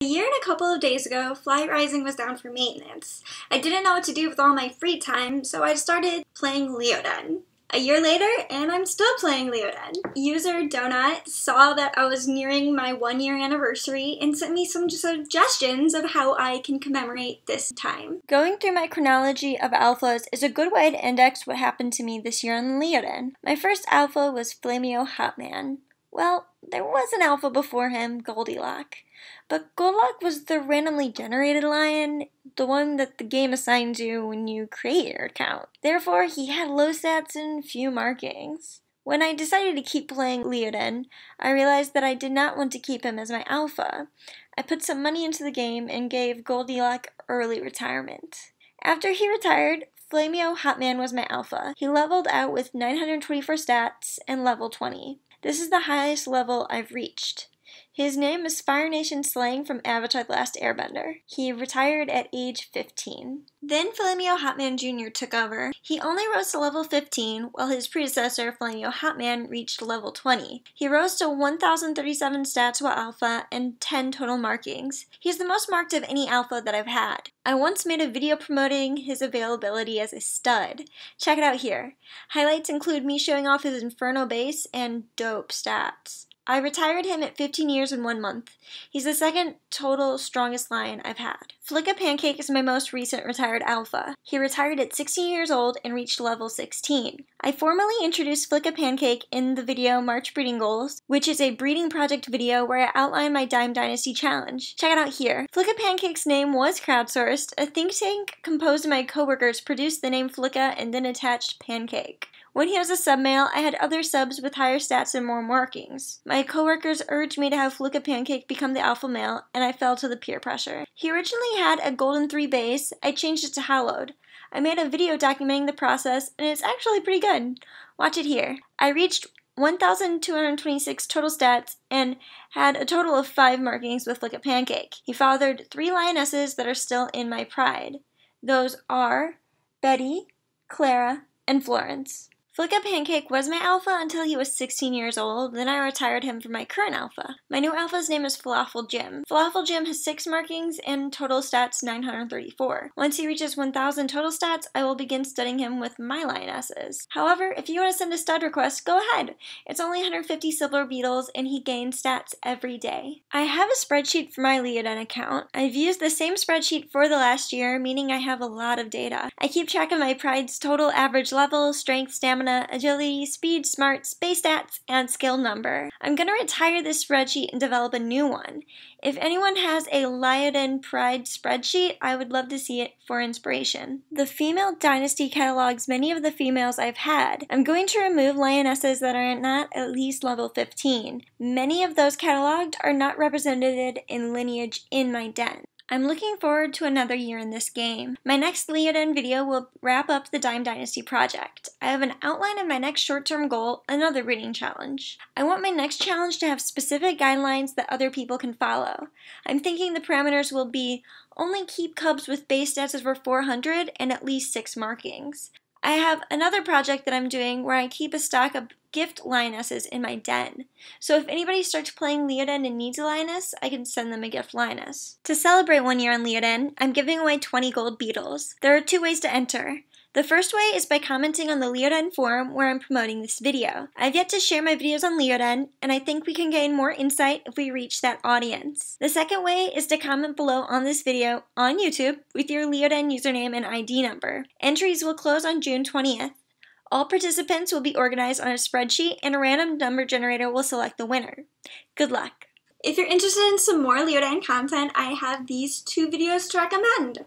A year and a couple of days ago, Fly Rising was down for maintenance. I didn't know what to do with all my free time, so I started playing Leoden. A year later, and I'm still playing Leoden. User Donut saw that I was nearing my one year anniversary and sent me some suggestions of how I can commemorate this time. Going through my chronology of alphas is a good way to index what happened to me this year in Leoden. My first alpha was Flamio Hotman. Well, there was an alpha before him, Goldilock. But Goldilock was the randomly generated lion, the one that the game assigns you when you create your account. Therefore, he had low stats and few markings. When I decided to keep playing Leoden, I realized that I did not want to keep him as my alpha. I put some money into the game and gave Goldilock early retirement. After he retired, Flamio Hotman was my alpha. He leveled out with 924 stats and level 20. This is the highest level I've reached. His name is Fire Nation slang from Avatar The Last Airbender. He retired at age 15. Then Flamingo Hotman Jr. took over. He only rose to level 15, while his predecessor Flamingo Hotman reached level 20. He rose to 1037 stats while alpha and 10 total markings. He's the most marked of any alpha that I've had. I once made a video promoting his availability as a stud. Check it out here. Highlights include me showing off his Inferno base and dope stats. I retired him at 15 years and one month. He's the second total strongest lion I've had. Flicka Pancake is my most recent retired alpha. He retired at 16 years old and reached level 16. I formally introduced Flicka Pancake in the video March Breeding Goals, which is a breeding project video where I outline my Dime Dynasty challenge. Check it out here. Flicka Pancake's name was crowdsourced. A think tank composed of my coworkers produced the name Flicka and then attached Pancake. When he was a sub male, I had other subs with higher stats and more markings. My coworkers urged me to have Fluka Pancake become the alpha male, and I fell to the peer pressure. He originally had a golden 3 base, I changed it to hallowed. I made a video documenting the process, and it's actually pretty good. Watch it here. I reached 1,226 total stats and had a total of five markings with Fluka Pancake. He fathered three lionesses that are still in my pride. Those are Betty, Clara, and Florence. Flicka Pancake was my alpha until he was 16 years old, then I retired him from my current alpha. My new alpha's name is Falafel Jim. Falafel Jim has 6 markings and total stats 934. Once he reaches 1000 total stats, I will begin studying him with my lionesses. However, if you want to send a stud request, go ahead. It's only 150 silver beetles and he gains stats every day. I have a spreadsheet for my Leodon account. I've used the same spreadsheet for the last year, meaning I have a lot of data. I keep track of my pride's total average level, strength, stamina, stamina, agility, speed, smart, space stats, and skill number. I'm going to retire this spreadsheet and develop a new one. If anyone has a Liodin Pride spreadsheet, I would love to see it for inspiration. The female dynasty catalogs many of the females I've had. I'm going to remove lionesses that are not at least level 15. Many of those cataloged are not represented in lineage in my den. I'm looking forward to another year in this game. My next Leoden video will wrap up the Dime Dynasty project. I have an outline of my next short-term goal, another reading challenge. I want my next challenge to have specific guidelines that other people can follow. I'm thinking the parameters will be only keep cubs with base stats over 400 and at least 6 markings. I have another project that I'm doing where I keep a stock of gift lionesses in my den. So if anybody starts playing Leoden and needs a lioness, I can send them a gift lioness. To celebrate one year on Leoden, I'm giving away 20 gold beetles. There are two ways to enter. The first way is by commenting on the Leoden forum where I'm promoting this video. I've yet to share my videos on Leoden, and I think we can gain more insight if we reach that audience. The second way is to comment below on this video on YouTube with your Leoden username and ID number. Entries will close on June 20th. All participants will be organized on a spreadsheet and a random number generator will select the winner. Good luck! If you're interested in some more Leodan content, I have these two videos to recommend.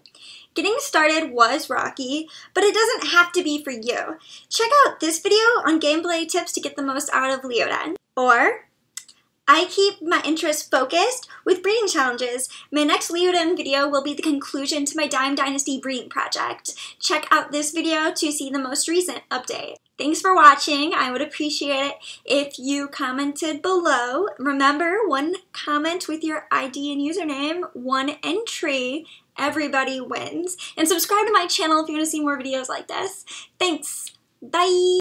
Getting started was rocky, but it doesn't have to be for you. Check out this video on gameplay tips to get the most out of Leodan. Or I keep my interests focused with breeding challenges. My next Leodon video will be the conclusion to my Dime Dynasty breeding project. Check out this video to see the most recent update. Thanks for watching. I would appreciate it if you commented below. Remember, one comment with your ID and username, one entry, everybody wins. And subscribe to my channel if you want to see more videos like this. Thanks. Bye.